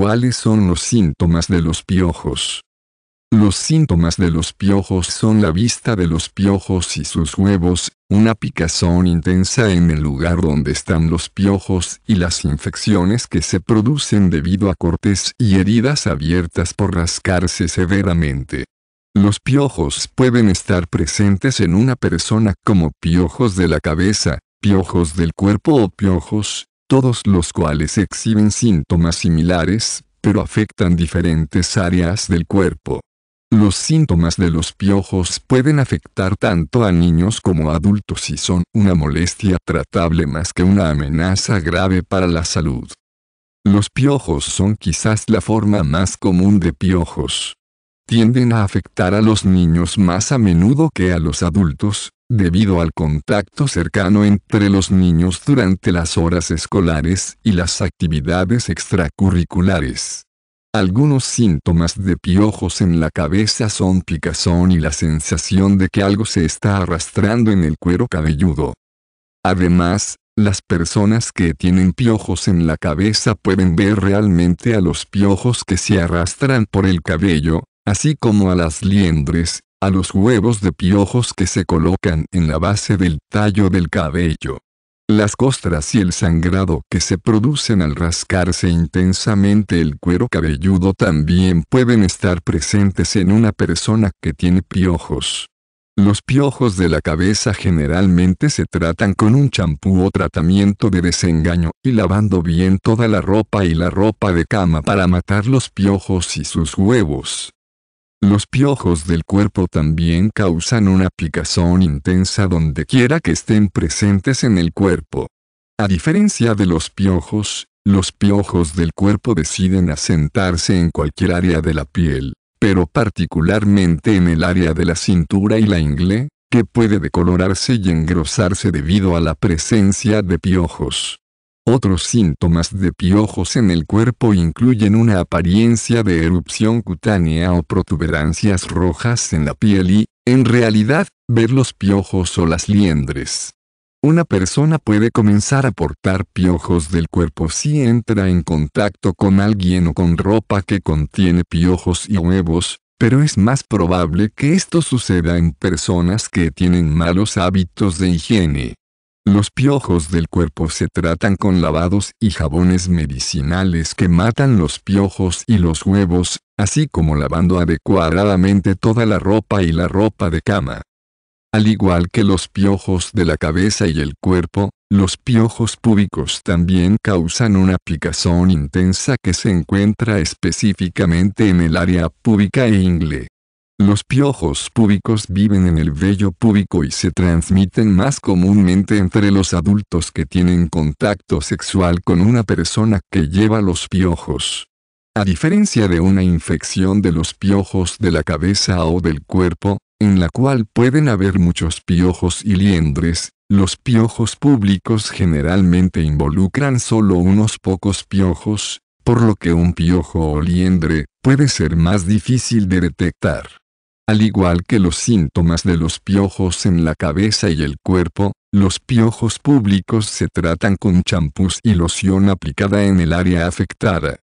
¿Cuáles son los síntomas de los piojos? Los síntomas de los piojos son la vista de los piojos y sus huevos, una picazón intensa en el lugar donde están los piojos y las infecciones que se producen debido a cortes y heridas abiertas por rascarse severamente. Los piojos pueden estar presentes en una persona como piojos de la cabeza, piojos del cuerpo o piojos todos los cuales exhiben síntomas similares, pero afectan diferentes áreas del cuerpo. Los síntomas de los piojos pueden afectar tanto a niños como a adultos y son una molestia tratable más que una amenaza grave para la salud. Los piojos son quizás la forma más común de piojos. Tienden a afectar a los niños más a menudo que a los adultos, debido al contacto cercano entre los niños durante las horas escolares y las actividades extracurriculares. Algunos síntomas de piojos en la cabeza son picazón y la sensación de que algo se está arrastrando en el cuero cabelludo. Además, las personas que tienen piojos en la cabeza pueden ver realmente a los piojos que se arrastran por el cabello, así como a las liendres, a los huevos de piojos que se colocan en la base del tallo del cabello. Las costras y el sangrado que se producen al rascarse intensamente el cuero cabelludo también pueden estar presentes en una persona que tiene piojos. Los piojos de la cabeza generalmente se tratan con un champú o tratamiento de desengaño y lavando bien toda la ropa y la ropa de cama para matar los piojos y sus huevos. Los piojos del cuerpo también causan una picazón intensa donde quiera que estén presentes en el cuerpo. A diferencia de los piojos, los piojos del cuerpo deciden asentarse en cualquier área de la piel, pero particularmente en el área de la cintura y la ingle, que puede decolorarse y engrosarse debido a la presencia de piojos. Otros síntomas de piojos en el cuerpo incluyen una apariencia de erupción cutánea o protuberancias rojas en la piel y, en realidad, ver los piojos o las liendres. Una persona puede comenzar a portar piojos del cuerpo si entra en contacto con alguien o con ropa que contiene piojos y huevos, pero es más probable que esto suceda en personas que tienen malos hábitos de higiene. Los piojos del cuerpo se tratan con lavados y jabones medicinales que matan los piojos y los huevos, así como lavando adecuadamente toda la ropa y la ropa de cama. Al igual que los piojos de la cabeza y el cuerpo, los piojos púbicos también causan una picazón intensa que se encuentra específicamente en el área púbica e ingle. Los piojos púbicos viven en el vello púbico y se transmiten más comúnmente entre los adultos que tienen contacto sexual con una persona que lleva los piojos. A diferencia de una infección de los piojos de la cabeza o del cuerpo, en la cual pueden haber muchos piojos y liendres, los piojos públicos generalmente involucran solo unos pocos piojos, por lo que un piojo o liendre puede ser más difícil de detectar. Al igual que los síntomas de los piojos en la cabeza y el cuerpo, los piojos públicos se tratan con champús y loción aplicada en el área afectada.